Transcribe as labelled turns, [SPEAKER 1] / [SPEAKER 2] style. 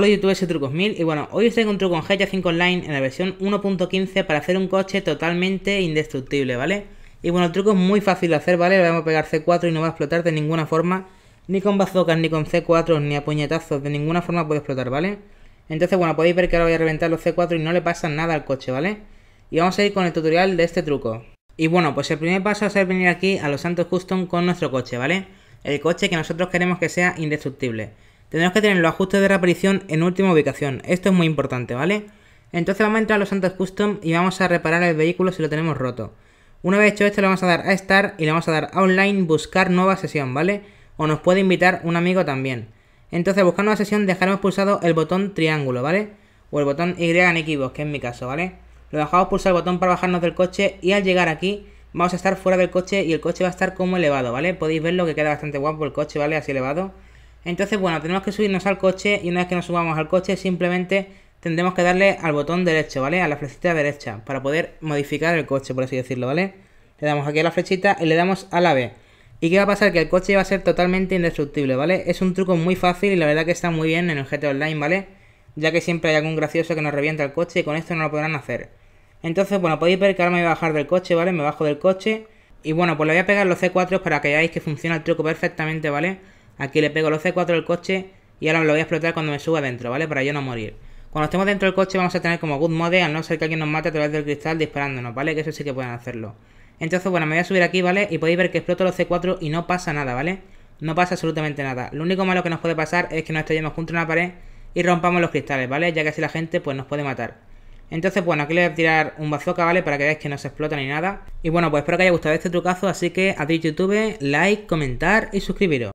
[SPEAKER 1] Hola youtubers y trucos 1000 y bueno, hoy os traigo un truco en GTA 5 Online en la versión 1.15 para hacer un coche totalmente indestructible, ¿vale? Y bueno, el truco es muy fácil de hacer, ¿vale? Le vamos a pegar C4 y no va a explotar de ninguna forma, ni con bazocas, ni con C4, ni a puñetazos, de ninguna forma puede explotar, ¿vale? Entonces, bueno, podéis ver que ahora voy a reventar los C4 y no le pasa nada al coche, ¿vale? Y vamos a ir con el tutorial de este truco. Y bueno, pues el primer paso es a ser venir aquí a los Santos Custom con nuestro coche, ¿vale? El coche que nosotros queremos que sea indestructible. Tendremos que tener los ajustes de reaparición en última ubicación. Esto es muy importante, ¿vale? Entonces vamos a entrar a los Santos Custom y vamos a reparar el vehículo si lo tenemos roto. Una vez hecho esto le vamos a dar a Start y le vamos a dar a Online Buscar Nueva Sesión, ¿vale? O nos puede invitar un amigo también. Entonces, buscar nueva sesión dejaremos pulsado el botón triángulo, ¿vale? O el botón Y en equipos, que es mi caso, ¿vale? Lo dejamos pulsar el botón para bajarnos del coche y al llegar aquí vamos a estar fuera del coche y el coche va a estar como elevado, ¿vale? Podéis verlo que queda bastante guapo el coche, ¿vale? Así elevado. Entonces, bueno, tenemos que subirnos al coche y una vez que nos subamos al coche simplemente tendremos que darle al botón derecho, ¿vale? A la flechita derecha para poder modificar el coche, por así decirlo, ¿vale? Le damos aquí a la flechita y le damos a la B. ¿Y qué va a pasar? Que el coche va a ser totalmente indestructible, ¿vale? Es un truco muy fácil y la verdad que está muy bien en el GTA Online, ¿vale? Ya que siempre hay algún gracioso que nos revienta el coche y con esto no lo podrán hacer. Entonces, bueno, podéis ver que ahora me voy a bajar del coche, ¿vale? Me bajo del coche. Y bueno, pues le voy a pegar los C4 para que veáis que funciona el truco perfectamente, ¿vale? Aquí le pego los C4 del coche y ahora lo voy a explotar cuando me suba dentro, ¿vale? Para yo no morir. Cuando estemos dentro del coche vamos a tener como good mode, al no ser que alguien nos mate a través del cristal disparándonos, ¿vale? Que eso sí que pueden hacerlo. Entonces, bueno, me voy a subir aquí, ¿vale? Y podéis ver que exploto los C4 y no pasa nada, ¿vale? No pasa absolutamente nada. Lo único malo que nos puede pasar es que nos junto en una pared y rompamos los cristales, ¿vale? Ya que así la gente pues nos puede matar. Entonces, bueno, aquí le voy a tirar un bazooka, ¿vale? Para que veáis que no se explota ni nada. Y bueno, pues espero que haya gustado este trucazo, así que adiós YouTube, like, comentar y suscribiros.